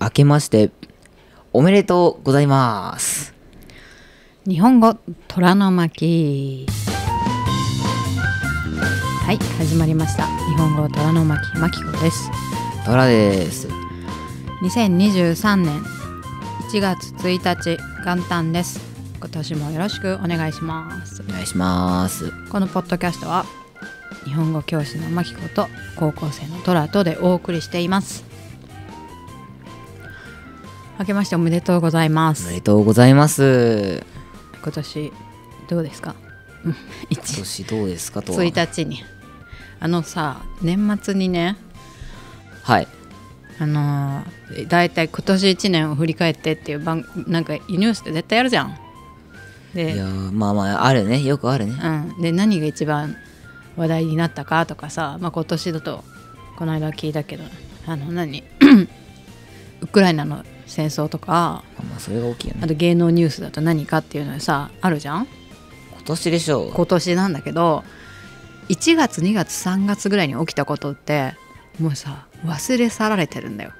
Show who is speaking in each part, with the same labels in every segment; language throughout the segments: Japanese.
Speaker 1: 明けまして、おめでとうございます。
Speaker 2: 日本語虎の巻はい始まりました日本語虎の巻巻子です
Speaker 1: 虎です
Speaker 2: 2023年1月1日元旦です今年もよろしくお願いしますお願
Speaker 1: いします
Speaker 2: このポッドキャストは日本語教師の巻子と高校生の虎とでお送りしています明けましておめでとうございますおめでと
Speaker 1: うございます
Speaker 2: 今年どうですか
Speaker 1: 今年どうですかと1日に
Speaker 2: あのさ年末にね
Speaker 1: はいあ
Speaker 2: のー、だいたい今年1年を振り返ってっていう番なんかニュースって絶対やるじゃんでいや
Speaker 1: まあまああるねよくあるね、う
Speaker 2: ん、で何が一番話題になったかとかさ、まあ、今年だとこの間聞いたけどあの何 ウクライナの戦争とか、
Speaker 1: まあ、それが大きいよねあと
Speaker 2: 芸能ニュースだと何かっていうのはさあるじゃん今年でしょう今年なんだけど1月2月3月ぐらいに起きたことってもうさ忘れ去られてるんだよ、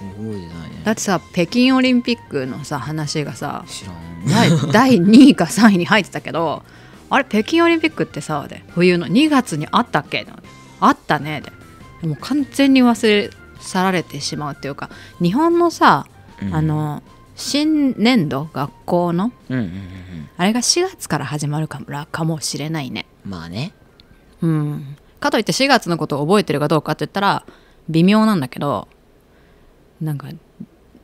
Speaker 1: うん、覚えてない
Speaker 2: ねだってさ北京オリンピックのさ話がさ知らん第2位か3位に入ってたけどあれ北京オリンピックってさで冬の2月にあったっけあったねでもう完全に忘れ去られてしまうっていうか日本のさ、うん、あの新年度学校の、うんうんうんあれが4月から始まるからかもしれないねまあねうんかといって4月のことを覚えてるかどうかって言ったら微妙なんだけどなんか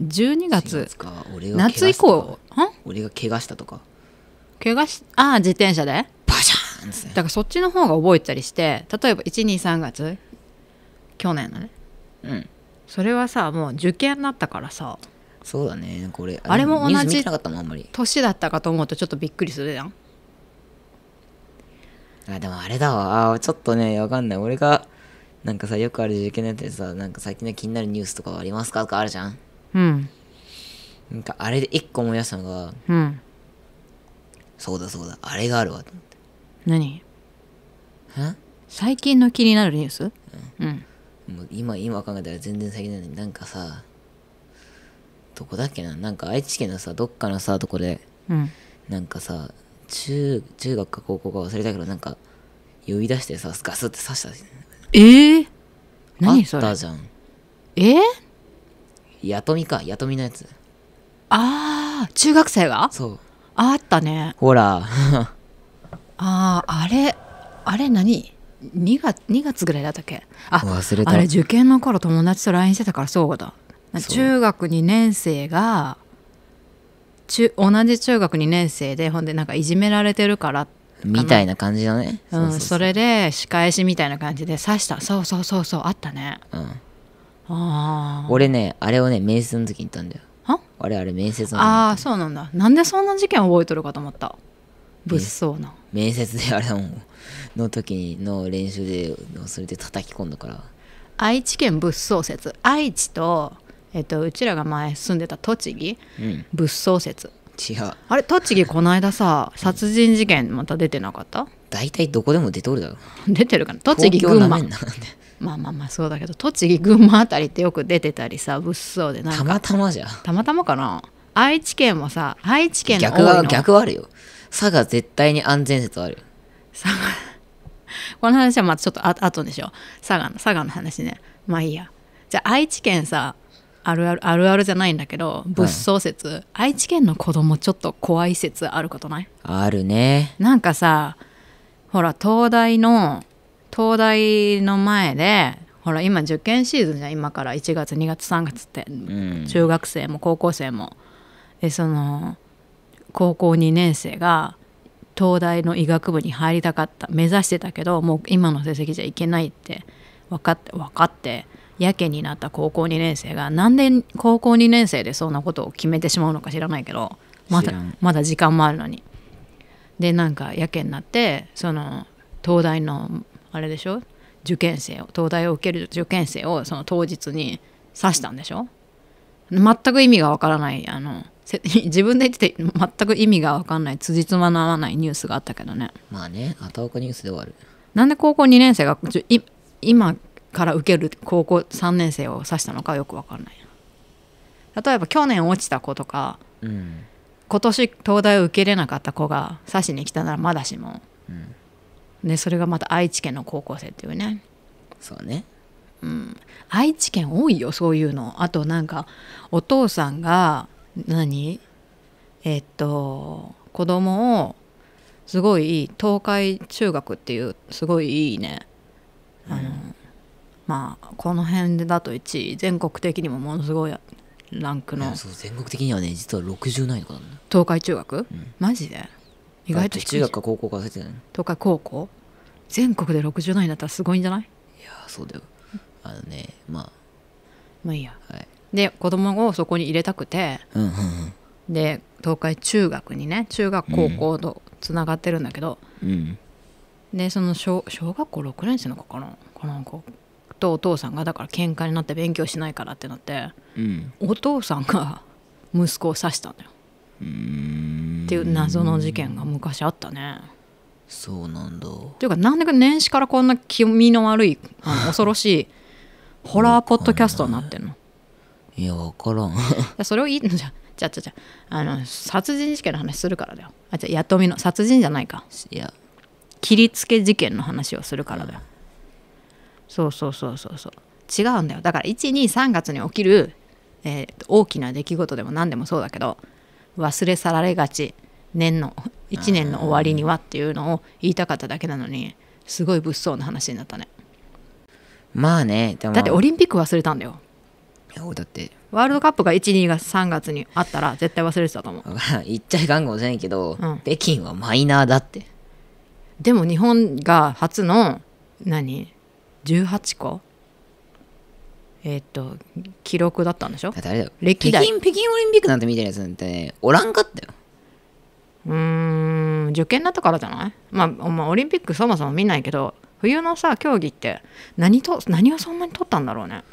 Speaker 2: 12月夏以降
Speaker 1: 俺が怪我したとか
Speaker 2: 怪我しああ自転車でバシャーンってだからそっちの方が覚えたりして例えば123月去年のねうんそれはさもう受験だったからさ
Speaker 1: そうだねこれあれも同じ年だ
Speaker 2: ったかと思うとちょっとびっくりするじゃん
Speaker 1: あでもあれだわちょっとねわかんない俺がなんかさよくある受験のやつでさなんか最近の気になるニュースとかありますかとかあるじゃんうんなんかあれで一個思い出したのが、うん、そうだそうだあれがあるわと思って
Speaker 2: 何最近の気になるニュースうん、うん
Speaker 1: もう今、今考えたら全然先なのに、なんかさ、どこだっけななんか愛知県のさ、どっかのさ、とこで、うん、なんかさ、中、中学か高校か忘れたけど、なんか、呼び出してさ、ガスって刺した。えー、何それあったじゃん。えー、やとみか、やとみのやつ。
Speaker 2: ああ、中学生がそう。あったね。
Speaker 1: ほら。あ
Speaker 2: あ、あれ、あれ何2月 ,2 月ぐらいだったっけあ忘れたあれ受験の頃友達と LINE してたからそうだ中学2年生が中同じ中学2年生でほんでなんかいじめられてるからみたい
Speaker 1: な感じだね、うん、
Speaker 2: それで仕返しみたいな感じで刺したそうそうそうそうあったね、うん、ああ
Speaker 1: 俺ねあれをね面接の時に言ったんだよあれあれ面接のあ
Speaker 2: あそうなんだなんでそんな事件覚えとるかと思った物騒な
Speaker 1: 面接であれだもんの時の練習でそれで叩き込んだから
Speaker 2: 愛知県物騒説愛知と,、えっとうちらが前住んでた栃木、うん、物騒説違うあれ栃木この間さ殺人事件また出てなかった大体どこでも出ておるだろ出てるかな栃木群馬 まあまあまあそうだけど栃木群馬あたりってよく出てたりさ物騒でなんたまたまじゃたまたまかな愛知県もさ愛知県の逆は逆
Speaker 1: はあるよ佐賀絶対に安全説ある
Speaker 2: この話はまたちょっとあ後でしょ佐賀の佐賀の話ねまあいいやじゃあ愛知県さあるあるあるあるじゃないんだけど物騒説、はい、愛知県の子供ちょっと怖い説あることない
Speaker 1: あるね
Speaker 2: なんかさほら東大の東大の前でほら今受験シーズンじゃん今から1月2月3月って、うん、中学生も高校生もでその高校2年生が東大の医学部に入りたかった目指してたけどもう今の成績じゃいけないって分かって分かってやけになった高校2年生がなんで高校2年生でそんなことを決めてしまうのか知らないけどまだまだ時間もあるのに。でなんかやけになってその東大のあれでしょ受験生を東大を受ける受験生をその当日に刺したんでしょ全く意味がわからないあの 自分で言ってて全く意味が分かんない辻褄の合わないニュースがあったけどねまあ
Speaker 1: ね片岡ニュースで終わる
Speaker 2: なんで高校2年生が今から受ける高校3年生を指したのかよく分かんない例えば去年落ちた子とか、うん、今年東大を受けれなかった子が指しに来たならまだしも、うん、でそれがまた愛知県の高校生っていうねそうねうん愛知県多いよそういうのあとなんかお父さんが何えっと子供をすごいいい東海中学っていうすごいいいねあの、うん、まあこの辺だと1位全国的にもものすごいランクの全国的に
Speaker 1: はね実は60ないのかな
Speaker 2: 東海中学、うん、マジで意外と中学
Speaker 1: か高校か忘れてない
Speaker 2: 東海高校全国で60ないんだったらすごいんじゃないい
Speaker 1: やそうだよあのねまあ
Speaker 2: まあいいや、はい、で子供をそこに入れたくて、うんうんうん、で東海中学にね中学高校とつながってるんだけど、うん、でその小小学校6年生の子かなこの子とお父さんがだから喧嘩になって勉強しないからってなって、うん、お父さんが息子を刺したんだよ。っていう謎の事件が昔あったね。
Speaker 1: そうなんだっ
Speaker 2: ていうかなんでか年始からこんな気味の悪いあの恐ろしい ホラーポッドキャストになってんの
Speaker 1: いやわからん
Speaker 2: それをいいのじゃじゃじゃじゃあの殺人事件の話するからだよあじゃ雇いの殺人じゃないかいや切りつけ事件の話をするからだよ、うそうそうそうそうそう違うんだよだから123月に起きる、えー、大きな出来事でも何でもそうだけど忘れ去られがち年の1年の終わりにはっていうのを言いたかっただけなのにすごい物騒な話になったね
Speaker 1: まあねだってオリン
Speaker 2: ピック忘れたんだよだってワールドカップが12が3月にあったら絶対忘れてたと思う言っちゃいかんかもしれんけど、うん、北京はマイナーだってでも日本が初の何18個えー、っと記録だったんでしょだだ歴代北京北京オ
Speaker 1: リンピックなんて見てるやつなんて、おらんかったよ
Speaker 2: うん受験だったからじゃない、まあ、まあオリンピックそもそも見ないけど冬のさ競技って何と何をそんなに取ったんだろうね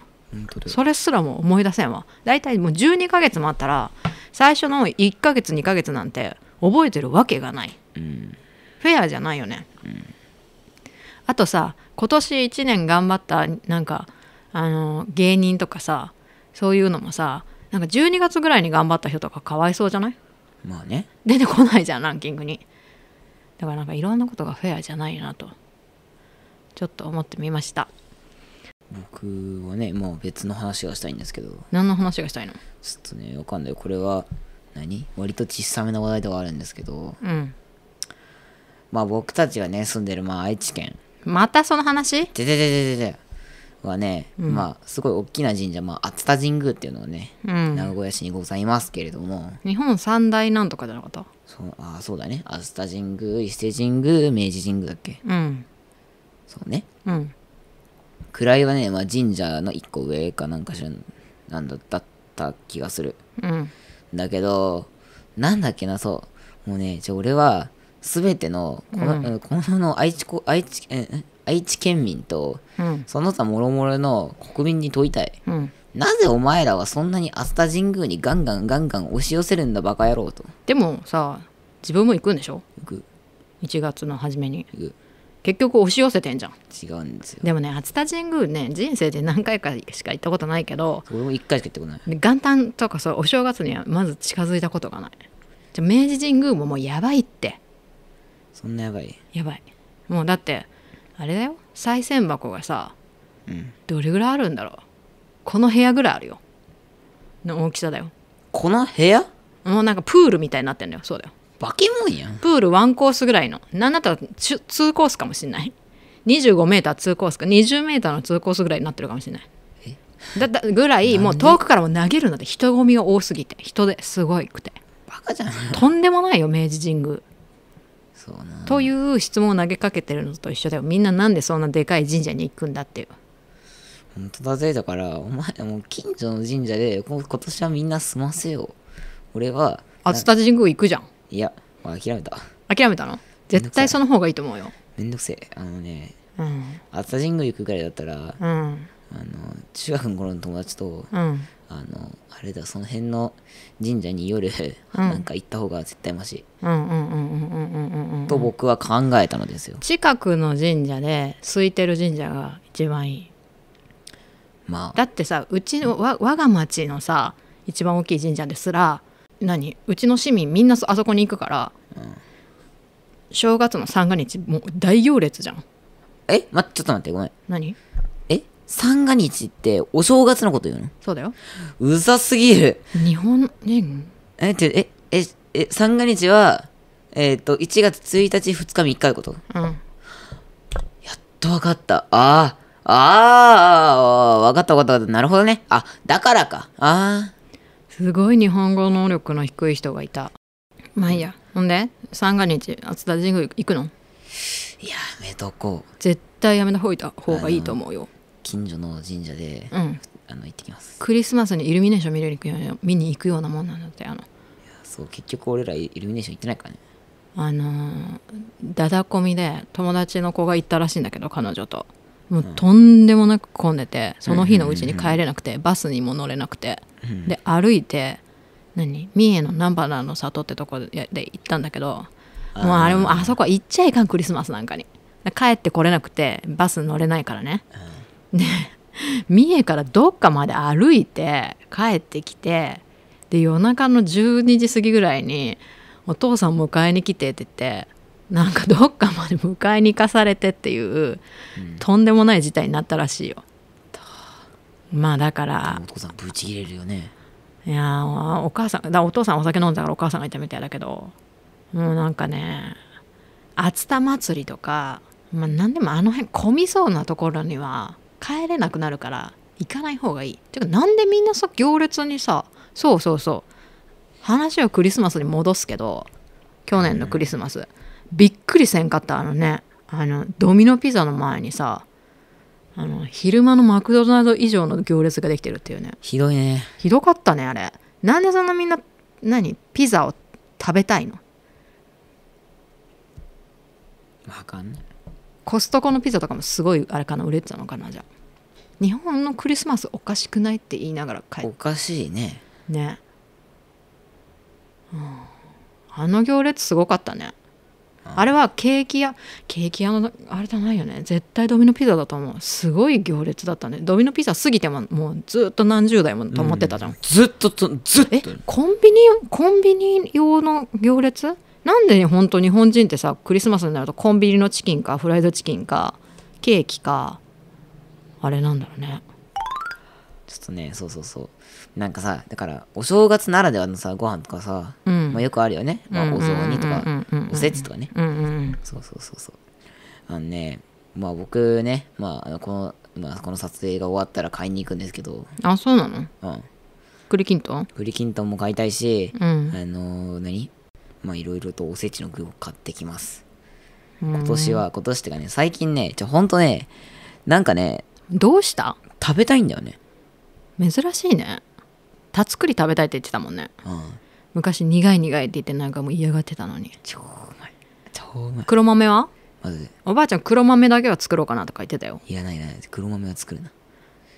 Speaker 2: それすらも思い出せんわ大体もう12ヶ月もあったら最初の1ヶ月2ヶ月なんて覚えてるわけがない、うん、フェアじゃないよね、うん、あとさ今年1年頑張ったなんかあの芸人とかさそういうのもさなんか12月ぐらいに頑張った人とかかわいそうじゃないまあね出てこないじゃんランキングにだからなんかいろんなことがフェアじゃないなとちょっと思ってみました。
Speaker 1: 僕はねもう別の話がしたいんですけど何の話がしたいのちょっとねわかんないこれは何割と小さめの話題ではあるんですけど、うん、まあ僕たちがね住んでるまあ愛知県
Speaker 2: またその話
Speaker 1: でででででではね、うん、まあすごい大きな神社、まあ、熱田神宮っていうのはね、うん、名古屋市にございますけれども
Speaker 2: 日本三大なんとかじゃなかった
Speaker 1: そうあそうだね熱田神宮伊勢神宮明治神宮だっ
Speaker 2: けうんそうねうん
Speaker 1: 位はね、まあ、神社の1個上かなんかしらなんだだった気がする、うん、だけどなんだっけなそうもうねじゃ俺は全てのこのうん、この愛知愛知愛知県民と、うん、その他もろもろの国民に問いたい、うん、なぜお前らはそんなに熱田神宮にガンガンガンガン押し寄せるんだバカ野郎と
Speaker 2: でもさ自分も行くんでしょ行く1月の初めに行く結局押し寄せてんじゃん違うんですよでもね熱田神宮ね人生で何回かしか行ったことないけど俺も1回しか行ったことない元旦とかそうお正月にはまず近づいたことがないじゃ明治神宮ももうやばいって
Speaker 1: そんなやばい
Speaker 2: やばいもうだってあれだよ賽銭箱がさ、うん、どれぐらいあるんだろうこの部屋ぐらいあるよの大きさだよこの部屋もうなんかプールみたいになってんだよそうだよバケモンやんプール1コースぐらいのなんだったら2コースかもしんない25メーター2コースか20メーターの2コースぐらいになってるかもしれないだったぐらいもう遠くからも投げるので人混みが多すぎて人ですごいくてバカじゃんとんでもないよ明治神宮そうなという質問を投げかけてるのと一緒だよみんななんでそんなでかい神社に行くんだっていう
Speaker 1: 本当だぜだからお前もう近所の神社で今年はみんな済ませよう俺は熱田神宮行くじゃんいや、諦めた。諦めたの絶対その
Speaker 2: 方がいいと思うよ。
Speaker 1: めんどくせえ。あのね、うん、熱田神宮行くぐらいだったら、うん、あの中学の頃の友達と、うん、あのあれだその辺の神社に夜、うん、なんか行った方が絶対マシ
Speaker 2: と僕
Speaker 1: は考えたのですよ
Speaker 2: 近くの神社で空いてる神社が一番いいまあだってさうちのわ我が町のさ一番大きい神社ですら何うちの市民みんなあそこに行くから、うん、正月の三が日もう大行列じゃんえ、ま、ちょっと待ってごめん何え三が日ってお正月のこと言うのそうだよ
Speaker 1: うざすぎる
Speaker 2: 日本人
Speaker 1: えっえええ三が日はえっ、ー、と1月1日2日3日のことうんやっと分かったああああ、かったわかったわかった。なるほどね。あ、だか
Speaker 2: らか。ああ。すごい日本語能力の低い人がいたまあいいやほんで三が日熱田神宮行くのや
Speaker 1: めとこ
Speaker 2: う絶対やめた方がいいと思うよ
Speaker 1: 近所の神社で、う
Speaker 2: ん、あの行ってきますクリスマスにイルミネーション見れる見に行くようなもんなんだってあのいや
Speaker 1: そう結局俺らイルミネーション行っ
Speaker 2: てないからねあのダダコみで友達の子が行ったらしいんだけど彼女ともうとんでもなく混んでてその日のうちに帰れなくてバスにも乗れなくてで歩いて何三重の南原の里ってとこで行ったんだけど
Speaker 1: もうあれもあそ
Speaker 2: こは行っちゃいかんクリスマスなんかに帰ってこれなくてバス乗れないからねで 三重からどっかまで歩いて帰ってきてで夜中の12時過ぎぐらいにお父さん迎えに来てって言ってなんかどっかまで迎えに行かされてっていう、うん、とんでもない事態になったらしいよ。まあだからお父さん
Speaker 1: 切れるよね
Speaker 2: いやお母さんだお父さんお酒飲んだからお母さんがいたみたいだけどもうなんかね熱田祭りとか、まあ、何でもあの辺混みそうなところには帰れなくなるから行かない方がいいていうかなんでみんなさ行列にさそうそうそう話をクリスマスに戻すけど去年のクリスマス、うんびっくりせんかったあのねあのドミノピザの前にさあの昼間のマクドナルド以上の行列ができてるっていうねひどいねひどかったねあれなんでそんなみんな何ピザを食べたいのわかんないコストコのピザとかもすごいあれかな売れてたのかなじゃあ日本のクリスマスおかしくないって言いながら帰っておかしいねね、うん、あの行列すごかったねあれはケーキ屋ケーキ屋のあれじゃないよね絶対ドミノピザだと思うすごい行列だったねドミノピザ過ぎてももうずっと何十台も止まってたじゃん、うん、ずっとずっとえコンビニコンビニ用の行列なんで本当日本人ってさクリスマスになるとコンビニのチキンかフライドチキンかケーキかあれなんだろうね
Speaker 1: ちょっとねそうそうそうなんかさだからお正月ならではのさご飯とかさ、うん、まあ、よくあるよね、まあ、お雑煮とかおせちとかね、うんうん、そうそうそうそうあのねまあ僕ね、まあ、このまあ、この撮影が終わったら買いに行くんですけどあそうなのうん栗きんとん栗きんとんも買いたいし、あの何まあいろいろとおせちの具を買ってきます
Speaker 2: 今年は
Speaker 1: 今年ってかね最近ねちょほんと
Speaker 2: ねなんかねどうした食べたいんだよね珍しいねタツクリ食べたいって言ってたもんね、うん、昔苦い苦いって言ってなんかもう嫌がってたのに超うまい超うまい黒豆はマジでおばあちゃん黒豆だけは作ろうかなとか言ってたよ
Speaker 1: いやないない黒豆は作るな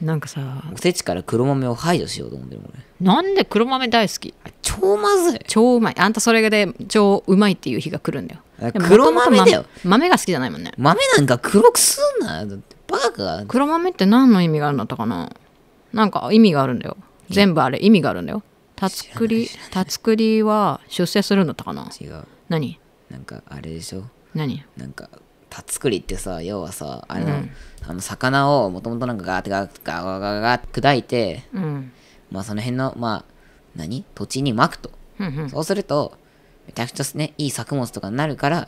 Speaker 1: なんかさおせちから黒豆を排除しようと思ってる俺
Speaker 2: なんで黒豆大好き超まずい超うまいあんたそれで超うまいっていう日が来るんだよ黒豆だよ豆が好きじゃないもんね豆なん
Speaker 1: か黒くす
Speaker 2: んなよバカ黒豆って何の意味があるんだったかななんか意味があるんだよ全部あれ意味があるんだよタツクリタツクリは出世するんだったかな違う
Speaker 1: 何なんかあれでしょ何なんかタツクリってさ要はさあのうん、あの魚をもともとなんかガーッてガーッガーガーガー砕いて、うん、まあその辺のまあ何土地にまくと、うんうん、そうするとめちゃくちゃ
Speaker 2: ねいい作物とかになるから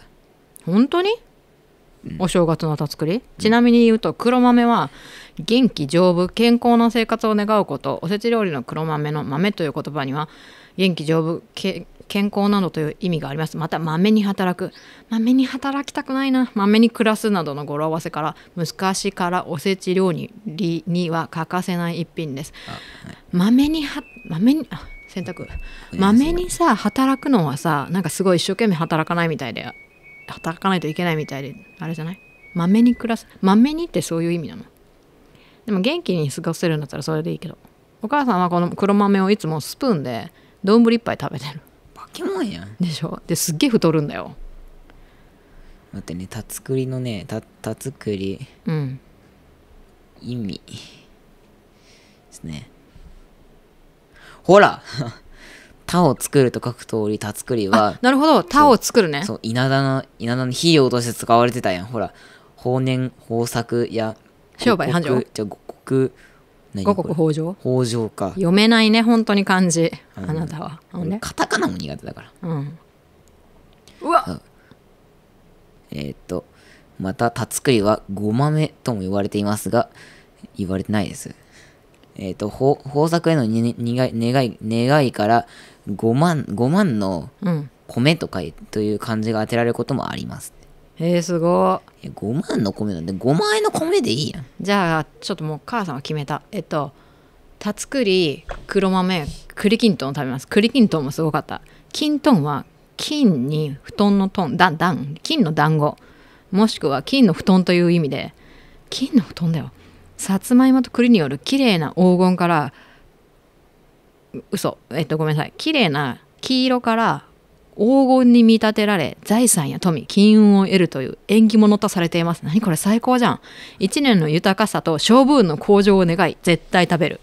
Speaker 2: 本当に、うん、お正月のタツクリちなみに言うと黒豆は元気丈夫健康な生活を願うことおせち料理の黒豆の豆という言葉には元気丈夫健康などという意味がありますまた豆に働く豆に働きたくないな豆に暮らすなどの語呂合わせから昔からおせち料理には欠かせない一品です、はい、豆には豆にあ洗濯豆にさ働くのはさなんかすごい一生懸命働かないみたいで働かないといけないみたいであれじゃない豆に暮らす豆にってそういう意味なのでも元気に過ごせるんだったらそれでいいけどお母さんはこの黒豆をいつもスプーンで丼一杯食べてるバケモンやんでしょですっげえ太るんだよ
Speaker 1: 待ってねタツクりのねタたつくりうん意味ですねほら田を 作ると書く通り田作りは
Speaker 2: なるほど田を作るねそう
Speaker 1: 稲田の稲田の肥料として使われてたやんほら豊年豊作や商売繁盛じゃあ五穀五国豊穣豊穣か読
Speaker 2: めないね本当に漢字あなたはカタカナも苦手だから、うん、う
Speaker 1: わえっとまたタツクイはごまめとも言われていますが言われてないですえっ、ー、と豊作へのににが願い願いから5万 ,5 万の米とかという漢字が当てられることもあります、
Speaker 2: えー、すご
Speaker 1: い。5万の米なんで5万
Speaker 2: 円の米でいいやん。じゃあ、ちょっともう母さんは決めた。えっと、たつくり、黒豆、栗きんとんを食べます。栗きんとんもすごかった。きんとんは、金に布団のトン、だんだん、金の団子。もしくは金の布団という意味で、金の布団だよ。さつまいもと栗による綺麗な黄金から、嘘、えっと、ごめんなさい。綺麗な黄色から黄金に見立てられ財産や富金運を得るという縁起物とされています何これ最高じゃん一年の豊かさと勝負運の向上を願い絶対食べる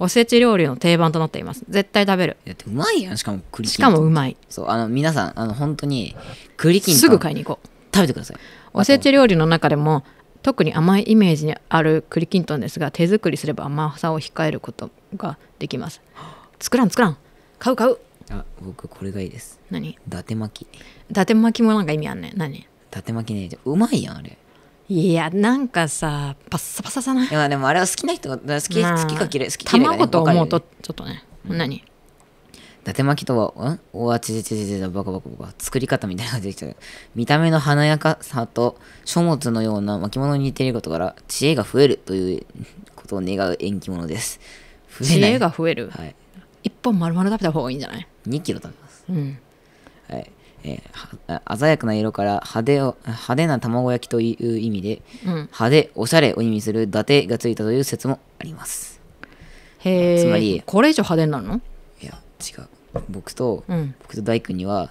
Speaker 2: おせち料理の定番となっています絶対食べるだってうまいやんしかも栗しかもうまいそうあの皆さんあの本当に栗きんすぐ買いに行こう食べてくださいおせち料理の中でも特に甘いイメージにある栗きんとんですが手作りすれば甘さを控えることができます 作らん作らん買う買う
Speaker 1: あ僕これがいいです何伊達巻
Speaker 2: き伊達巻きもなんか意味あんね何伊達巻きねじゃうまいやんあれいやなんかさパッサパサさないいやでもあれは好きな人が好き,、まあ好きか嫌い好き嫌い卵と思うとちょっとね、うん、何伊
Speaker 1: 達巻きとはんおわちちちちちバカバカバカ作り方みたいなのができた見た目の華やかさと書物のような巻物に似ていることから知恵が増えるということを願う縁起物です知恵が増える、はい、
Speaker 2: 一本丸々食べた方がいいんじゃない
Speaker 1: 2キロ食べます。うんはいえー、鮮やかな色から派手を派手な卵焼きという意味で、うん、派手おしゃれを意味する伊達がついたという説もあります
Speaker 2: へえつまりこれ以上派手なの
Speaker 1: いや違う僕と、うん、僕と大君には、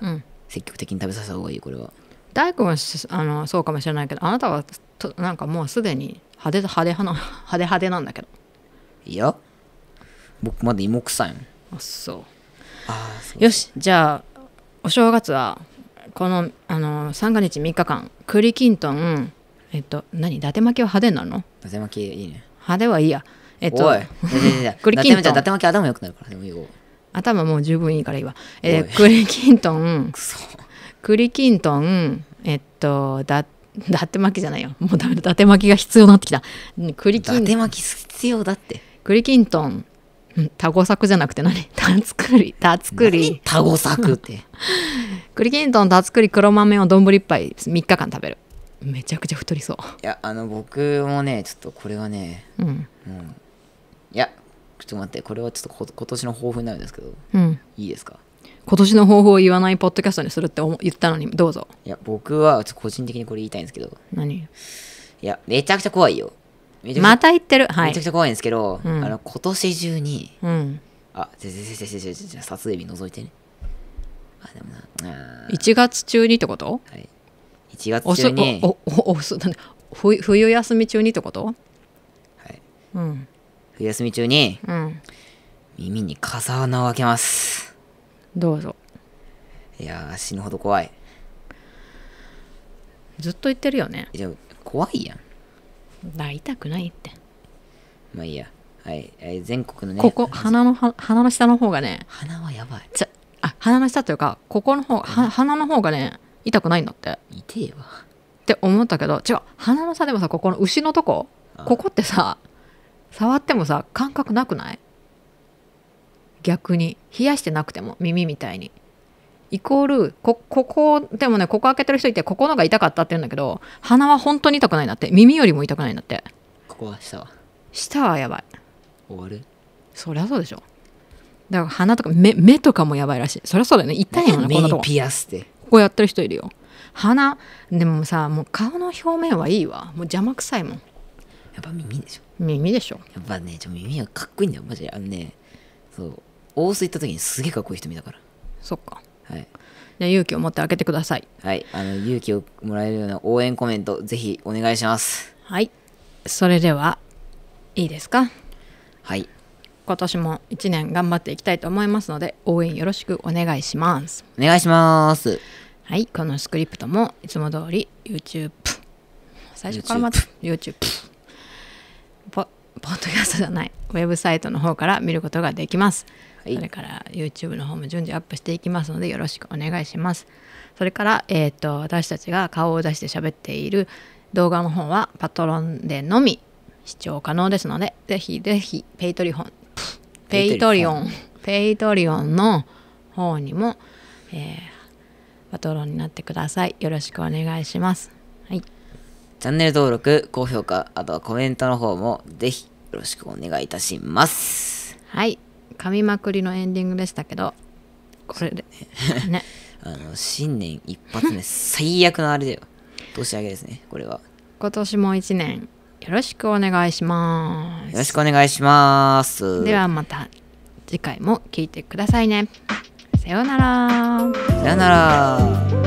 Speaker 1: 積極的に食べさせた方がいいこれは
Speaker 2: 大君はあのそうかもしれないけどあなたはとなんかもうすでに派手派手派 派手派手なんだけど
Speaker 1: いや僕まだ芋臭いもん
Speaker 2: あそうよしじゃあお正月はこのあの三が日3日間栗きんとんえっと何伊達巻きは派手なの
Speaker 1: 伊達巻きいいね
Speaker 2: 派手はいいやえっと 栗きんとん伊達巻き頭よくなるからでもいいよ頭もう十分いいからいいわえー、栗きんとん栗きんとんえっとだ伊達巻きじゃないよもうだめだ伊達巻きが必要になってきた栗きん伊達巻き必要だって栗きんとんうん、多語作じゃなくて何タツクリタツクリタゴ作って 栗きんとんタツクリ黒豆を丼一杯3日間食べるめちゃくちゃ太りそうい
Speaker 1: やあの僕もねちょっとこれはね、うん、うん、いやちょっと待ってこれはちょっと今年の抱負になるんですけど、うん、いいですか
Speaker 2: 今年の抱負を言わないポッドキャストにするって言ったのにどうぞ
Speaker 1: いや僕は個人的にこれ言いたいんですけど何いやめちゃくちゃ怖いよまた行ってる、はい、めちゃくちゃ怖いんですけど、うん、あの今年中に、うん、あぜぜぜぜぜぜ撮影日覗いてねあでもなあ1
Speaker 2: 月中にってこと、はい、
Speaker 1: 1月中にお
Speaker 2: おおそなんで冬冬休み中にってことはい、うん、
Speaker 1: 冬休み中に、うん、耳に風穴を開けますどうぞいや死ぬほど怖いずっと言ってるよね怖いやん
Speaker 2: だ痛くないってまあいいやはい、
Speaker 1: えー全国のねここ鼻
Speaker 2: の鼻の下の方がね鼻はやばいちゃあ鼻の下というかここの方鼻の方がね痛くないんだって痛えわって思ったけど違う鼻の下でもさここの牛のとこあここってさ触ってもさ感覚なくない逆に冷やしてなくても耳みたいにイコールこここでもねここ開けてる人いてここのが痛かったって言うんだけど鼻は本当に痛くないんだって耳よりも痛くないんだって
Speaker 1: ここは下は
Speaker 2: 下はやばい終わるそりゃそうでしょだから鼻とか目目とかもやばいらしいそりゃそうだよね痛いよねこのとこピアスってここやってる人いるよ鼻でもさもう顔の表面はいいわもう邪魔くさいもんやっぱ耳でしょ耳でしょやっぱねちょ耳がかっこいいんだよマジあのね
Speaker 1: そう大須行った時にすげえかっこいい人見たからそっかはいじゃ勇気を持って開けてくださいはいあの勇気をもらえるような応援コメントぜひお願いします
Speaker 2: はいそれではいいですかはい今年も1年頑張っていきたいと思いますので応援よろしくお願いします
Speaker 1: お願いします
Speaker 2: はいこのスクリプトもいつも通り YouTube 最初からまた YouTube ポッドキャストじゃないウェブサイトの方から見ることができます、はい、それから YouTube の方も順次アップしていきますのでよろしくお願いしますそれから、えーと、私たちが顔を出して喋っている動画の方はパトロンでのみ視聴可能ですのでぜひぜひペイトリホンペイトリオンペイトリオンの方にも、えー、パトロンになってくださいよろしくお願いします
Speaker 1: チャンネル登録、高評価、あとはコメントの方もぜひよろしくお願いいたします。
Speaker 2: はい。噛みまくりのエンディングでしたけど、これで。ね。ね
Speaker 1: あの、新年一発目、最悪のあれだよ。年明けですね、これ
Speaker 2: は。今年も一年、よろしくお願いします。よろし
Speaker 1: くお願いします。では
Speaker 2: また次回も聞いてくださいね。さようなら。さようなら。